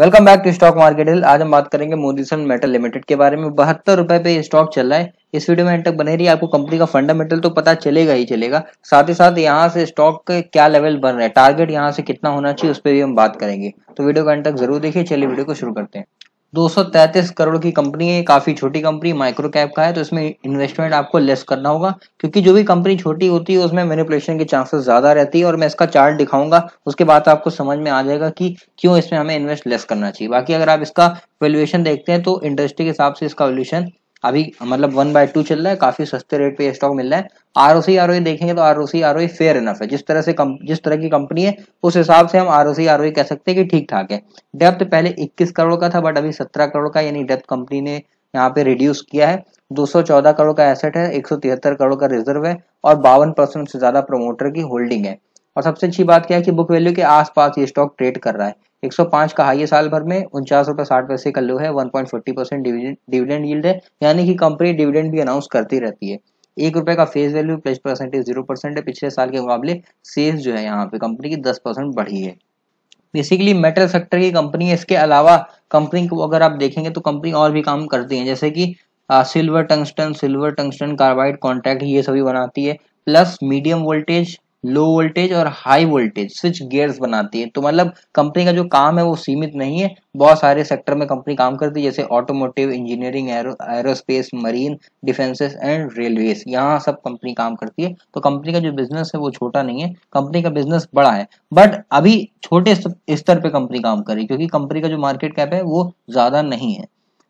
welcome back to stock market hill आज हम बात करेंगे मोदीसन मेटल लिमिटेड के बारे में बहत्तर रुपए पे स्टॉक चल रहा है इस वीडियो में तक बने रही आपको कंपनी का फंडामेंटल तो पता चलेगा ही चलेगा साथ ही साथ यहाँ से स्टॉक क्या लेवल बन रहा है टारगेट यहाँ से कितना होना चाहिए उस पर भी हम बात करेंगे तो वीडियो का एंड तक जरूर देखिए चलिए वीडियो को शुरू करते हैं 233 करोड़ की कंपनी है काफी छोटी कंपनी माइक्रो कैप का है तो इसमें इन्वेस्टमेंट आपको लेस करना होगा क्योंकि जो भी कंपनी छोटी होती है उसमें मैनिपुलेशन के चांसेस ज्यादा रहती है और मैं इसका चार्ट दिखाऊंगा उसके बाद आपको समझ में आ जाएगा कि क्यों इसमें हमें इन्वेस्ट लेस करना चाहिए बाकी अगर आप इसका वेल्युएशन देखते हैं तो इंडस्ट्री के हिसाब से इसका वेल्युएशन अभी मतलब वन बाय टू चल रहा है काफी सस्ते रेट पे स्टॉक मिल रहा है are O C R O देखेंगे तो R O C R O fair enough है जिस तरह से कम, जिस तरह की कंपनी है उस हिसाब से हम आर ओ सी आर ओ कह सकते हैं कि ठीक ठाक है डेप्थ पहले 21 करोड़ का था बट अभी 17 करोड़ का यानी डेप्थ कंपनी ने यहाँ पे रिड्यूस किया है 214 करोड़ का एसेट है एक करोड़ का रिजर्व है और बावन परसेंट से ज्यादा प्रोमोटर की होल्डिंग है और सबसे अच्छी बात क्या है कि बुक वैल्यू के आसपास ये स्टॉक ट्रेड कर रहा है 105 का हाई है साल भर में उनचास रुपए साठ पैसे का लो है 1.40 परसेंट डिविडेंड यील्ड है यानी कि कंपनी डिविडेंड भी अनाउंस करती रहती है एक रुपए का face value plus percentage zero percent है पिछले साल के मुकाबले सेल्स जो है यहाँ पे कंपनी की दस बढ़ी है बेसिकली मेटल सेक्टर की कंपनी है इसके अलावा कंपनी को अगर आप देखेंगे तो कंपनी और भी काम करती है जैसे कि silver tungsten silver tungsten carbide contract ये सभी बनाती है plus medium voltage low voltage और हाई वोल्टेज स्विच गियर्स बनाती है तो मतलब कंपनी का जो काम है वो सीमित नहीं है बहुत सारे सेक्टर में कंपनी काम करती है जैसे automotive engineering aerospace marine defences and railways यहाँ सब कंपनी काम करती है तो कंपनी का जो बिजनेस है वो छोटा नहीं है कंपनी का बिजनेस बड़ा है बट अभी छोटे स्तर पर कंपनी काम कर रही है क्योंकि कंपनी का जो मार्केट कैप है वो ज़्यादा नहीं है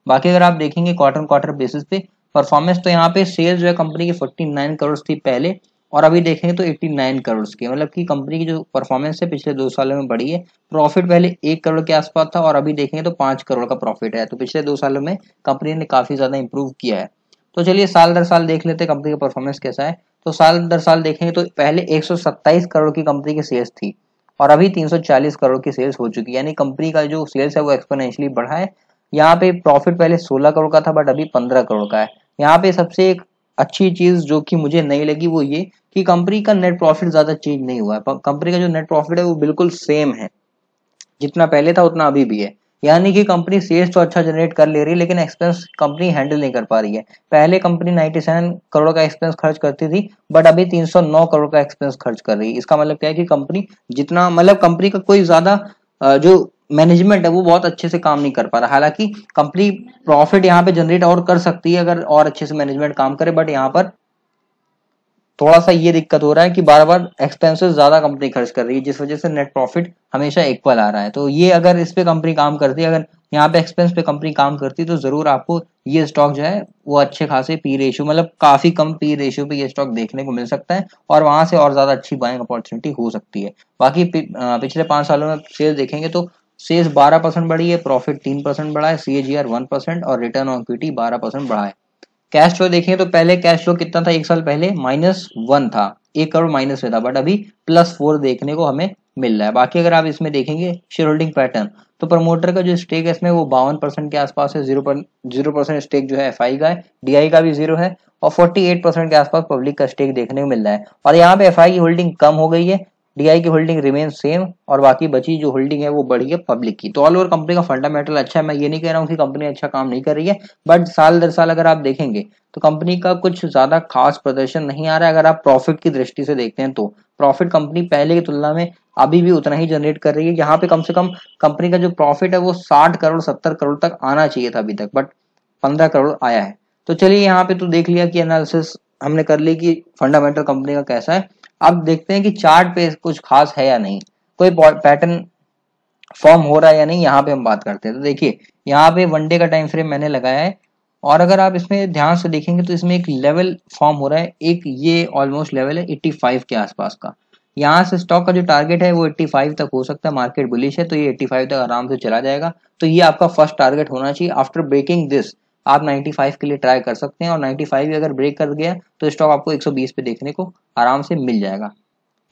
बाकी अगर आप देखेंगे क्वार्टर क्वार्टर बेसिस पे परफॉर्मेंस तो यहाँ पे सेल्स जो है कंपनी की 49 करोड़ थी पहले और अभी देखेंगे तो 89 करोड़ की मतलब कि कंपनी की जो परफॉर्मेंस है पिछले दो सालों में बढ़ी है प्रॉफिट पहले एक करोड़ के आसपास था और अभी देखेंगे तो पांच करोड़ का प्रॉफिट है तो पिछले दो सालों में कंपनी ने काफ़ी ज़्यादा इंप्रूव किया है तो चलिए साल दर साल देख लेते हैं कंपनी का परफॉर्मेंस कैसा है तो साल दर साल देखेंगे तो पहले एक करोड़ की कंपनी की सेल्स थी और अभी तीन करोड़ की सेल्स हो चुकी है यानी कंपनी का जो सेल्स है वो एक्सपोनेंशियली बढ़ा है यहाँ पे प्रॉफिट पहले सोलह करोड़ का था बट अभी पंद्रह करोड़ का है यहाँ पे सबसे एक अच्छी चीज जो कि मुझे नहीं लगी वो ये कि कंपनी का नेट प्रॉफिट ज्यादा चेंज नहीं हुआ है कंपनी का जो नेट प्रॉफिट है वो बिल्कुल सेम है जितना पहले था उतना अभी भी है यानी कि कंपनी सेल्स तो अच्छा जनरेट कर ले रही है लेकिन एक्सपेंस कंपनी हैंडल नहीं कर पा रही है पहले कंपनी 97 करोड़ का एक्सपेंस खर्च करती थी बट अभी 309 करोड़ का एक्सपेंस खर्च कर रही है इसका मतलब क्या है कि कंपनी जितना मतलब कंपनी का कोई ज्यादा जो मैनेजमेंट है वो बहुत अच्छे से काम नहीं कर पा रहा हालांकि कंपनी प्रॉफिट यहाँ पे जनरेट और कर सकती है अगर और अच्छे से मैनेजमेंट काम करे बट यहाँ पर थोड़ा सा ये दिक्कत हो रहा है कि बार बार एक्सपेंसेस ज्यादा कंपनी खर्च कर रही है जिस वजह से नेट प्रॉफिट हमेशा इक्वल आ रहा है तो ये अगर इस पे कंपनी काम करती है अगर यहाँ पे एक्सपेंस पे कंपनी काम करती है तो जरूर आपको ये स्टॉक जो है वो अच्छे खासे पी रेशियो मतलब काफी कम पी रेशियो पे ये स्टॉक देखने को मिल सकता है और वहां से और ज्यादा अच्छी बाइंग अपॉर्चुनिटी हो सकती है बाकी पिछले पांच सालों में शेयर देखेंगे तो सेल्स 12 परसेंट बढ़ी है प्रॉफिट 3 परसेंट बढ़ा है सीएजीआर वन परसेंट और रिटर्न ऑन इक्विटी 12 परसेंट बढ़ा है कैश फ्लो देखें तो पहले कैश फ्लो कितना था एक साल पहले माइनस वन था एक करोड़ माइनस में था बट अभी प्लस फोर देखने को हमें मिल रहा है बाकी अगर आप इसमें देखेंगे शेयर होल्डिंग पैटर्न तो प्रमोटर का जो स्टेक है इसमें वो बावन परसेंट के आसपास है जीरो जीरो परसेंट स्टेक जो है एफ का है डी का भी जीरो है और फोर्टी एट परसेंट के आसपास पब्लिक का स्टेक देखने को मिल रहा है और यहाँ पे एफ की होल्डिंग कम हो गई है डीआई की होल्डिंग रिमेन सेम और बाकी बची जो होल्डिंग है वो बढ़ी है पब्लिक की तो ऑल ओवर कंपनी का फंडामेंटल अच्छा है मैं ये नहीं कह रहा हूँ कि कंपनी अच्छा काम नहीं कर रही है बट साल दर साल अगर आप देखेंगे तो कंपनी का कुछ ज्यादा खास प्रदर्शन नहीं आ रहा है अगर आप प्रॉफिट की दृष्टि से देखते हैं तो प्रॉफिट कंपनी पहले की तुलना में अभी भी उतना ही जनरेट कर रही है यहाँ पे कम से कम कंपनी का जो प्रॉफिट है वो साठ करोड़ सत्तर करोड़ तक आना चाहिए था अभी तक बट पंद्रह करोड़ आया है तो चलिए यहाँ पे तो देख लिया कि एनालिसिस हमने कर ली कि फंडामेंटल कंपनी का कैसा है अब देखते हैं कि चार्ट पे कुछ खास है या नहीं कोई पैटर्न फॉर्म हो रहा है या नहीं यहाँ पे हम बात करते हैं तो देखिए यहाँ पे वनडे का टाइम फ्रेम मैंने लगाया है और अगर आप इसमें ध्यान से देखेंगे तो इसमें एक लेवल फॉर्म हो रहा है एक ये ऑलमोस्ट लेवल है एट्टी के आसपास का यहाँ से स्टॉक का जो टारगेट है वो 85 तक हो सकता है मार्केट बुलिश है तो ये 85 तक आराम से चला जाएगा तो ये आपका फर्स्ट टारगेट होना चाहिए आफ्टर ब्रेकिंग दिस आप 95 के लिए ट्राई कर सकते हैं और 95 फाइव अगर ब्रेक कर गया तो स्टॉक आपको 120 पे देखने को आराम से मिल जाएगा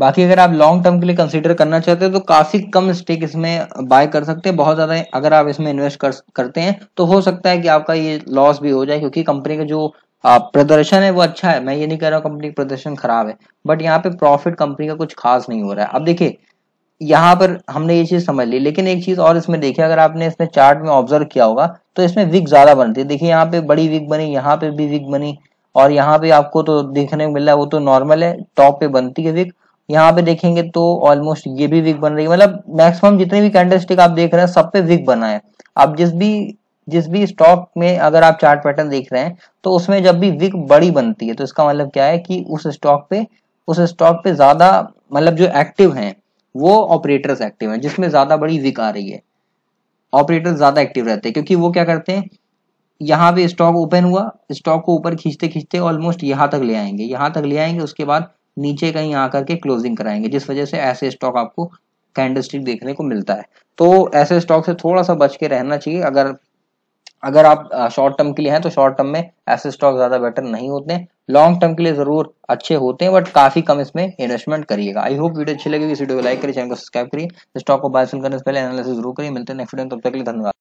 बाकी अगर आप लॉन्ग टर्म के लिए कंसिडर करना चाहते हैं तो काफ़ी कम स्टेक इसमें बाय कर सकते हैं बहुत ज़्यादा अगर आप इसमें इन्वेस्ट कर करते हैं तो हो सकता है कि आपका ये लॉस भी हो जाए क्योंकि कंपनी का जो प्रदर्शन है वो अच्छा है मैं ये नहीं कह रहा हूँ कंपनी का प्रदर्शन खराब है बट यहाँ पे प्रॉफिट कंपनी का कुछ खास नहीं हो रहा है अब देखिये यहाँ पर हमने ये चीज समझ ली लेकिन एक चीज और इसमें देखिए अगर आपने इसमें चार्ट में ऑब्जर्व किया होगा तो इसमें विक ज्यादा बनती है देखिए यहाँ पे बड़ी विक बनी यहाँ पे भी विक बनी और यहाँ पे आपको तो देखने को मिल रहा है वो तो नॉर्मल है टॉप पे बनती है विक यहाँ पे देखेंगे तो ऑलमोस्ट ये भी विक बन रही है मतलब मैक्सिमम जितने भी कैंडलस्टिक आप देख रहे हैं सब पे विक बना है आप जिस भी जिस भी स्टॉक में अगर आप चार्ट पैटर्न देख रहे हैं तो उसमें जब भी विक बड़ी बनती है तो इसका मतलब क्या है कि उस स्टॉक पे उस स्टॉक पे ज्यादा मतलब जो एक्टिव हैं वो ऑपरेटर्स एक्टिव हैं जिसमें ज़्यादा बड़ी विक आ रही है ऑपरेटर ज़्यादा एक्टिव रहते हैं क्योंकि वो क्या करते हैं यहाँ पे स्टॉक ओपन हुआ स्टॉक को ऊपर खींचते खींचते ऑलमोस्ट यहाँ तक ले आएंगे यहाँ तक ले आएंगे उसके बाद नीचे कहीं आकर के क्लोजिंग कराएंगे जिस वजह से ऐसे स्टॉक आपको कैंडलस्टिक देखने को मिलता है तो ऐसे स्टॉक से थोड़ा सा बच के रहना चाहिए अगर अगर आप शॉर्ट टर्म के लिए हैं तो शॉर्ट टर्म में ऐसे स्टॉक ज़्यादा बेटर नहीं होते लॉन्ग टर्म के लिए जरूर अच्छे होते हैं बट काफी कम इसमें इन्वेस्टमेंट करिएगा आई होप वीडियो अच्छी लगेगी इस वीडियो को लाइक करिए चैनल को सब्सक्राइब करिए स्टॉक को बाय सेल करने से पहले एनालिसिस जरूर करिए मिलते हैं नेक्स्ट वीडियो तब तक के लिए धन्यवाद